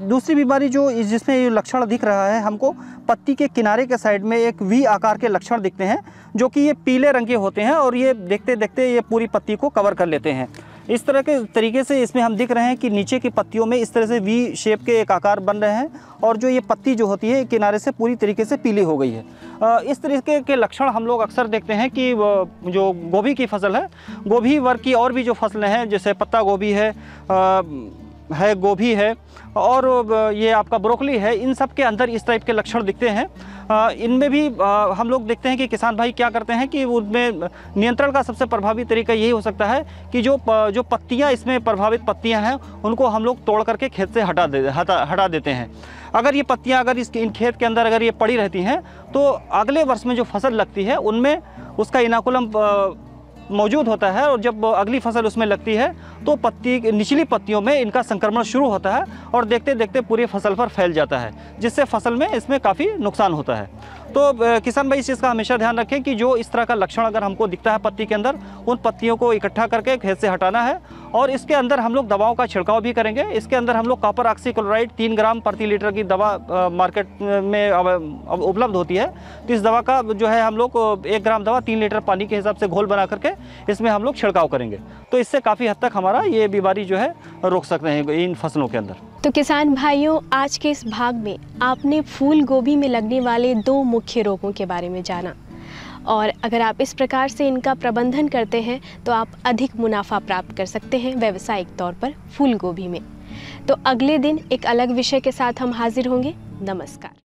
दूसरी बीमारी जो जिसमें ये लक्षण दिख रहा है हमको पत्ती के किनारे के साइड में एक वी आकार के लक्षण दिखते हैं जो कि ये पीले रंग के होते हैं और ये देखते देखते ये पूरी पत्ती को कवर कर लेते हैं इस तरह के तरीके से इसमें हम दिख रहे हैं कि नीचे की पत्तियों में इस तरह से वी शेप के एक आकार बन रहे हैं और जो ये पत्ती जो होती है किनारे से पूरी तरीके से पीली हो गई है इस तरीके के लक्षण हम लोग अक्सर देखते हैं कि जो गोभी की फसल है गोभी वर्ग की और भी जो फसलें हैं जैसे पत्ता गोभी है है गोभी है और ये आपका ब्रोकली है इन सब के अंदर इस टाइप के लक्षण दिखते हैं इनमें भी हम लोग देखते हैं कि किसान भाई क्या करते हैं कि उनमें नियंत्रण का सबसे प्रभावी तरीका यही हो सकता है कि जो जो पत्तियां इसमें प्रभावित पत्तियां हैं उनको हम लोग तोड़ करके खेत से हटा दे हटा हटा देते हैं अगर ये पत्तियां अगर इस इन खेत के अंदर अगर ये पड़ी रहती हैं तो अगले वर्ष में जो फसल लगती है उनमें उसका इनाकुलम मौजूद होता है और जब अगली फसल उसमें लगती है तो पत्ती निचली पत्तियों में इनका संक्रमण शुरू होता है और देखते देखते पूरी फसल पर फैल जाता है जिससे फसल में इसमें काफ़ी नुकसान होता है तो किसान भाई इस चीज़ का हमेशा ध्यान रखें कि जो इस तरह का लक्षण अगर हमको दिखता है पत्ती के अंदर उन पत्तियों को इकट्ठा करके खेत से हटाना है और इसके अंदर हम लोग दवाओं का छिड़काव भी करेंगे इसके अंदर हम लोग ऑक्सी ऑक्सीक्लोराइड तीन ग्राम प्रति लीटर की दवा मार्केट में उपलब्ध होती है तो इस दवा का जो है हम लोग एक ग्राम दवा तीन लीटर पानी के हिसाब से घोल बना करके इसमें हम लोग छिड़काव करेंगे तो इससे काफ़ी हद तक हमारा ये बीमारी जो है रोक सकते हैं इन फसलों के अंदर तो किसान भाइयों आज के इस भाग में आपने फूल गोभी में लगने वाले दो मुख्य रोगों के बारे में जाना और अगर आप इस प्रकार से इनका प्रबंधन करते हैं तो आप अधिक मुनाफा प्राप्त कर सकते हैं व्यावसायिक तौर पर फूल गोभी में तो अगले दिन एक अलग विषय के साथ हम हाजिर होंगे नमस्कार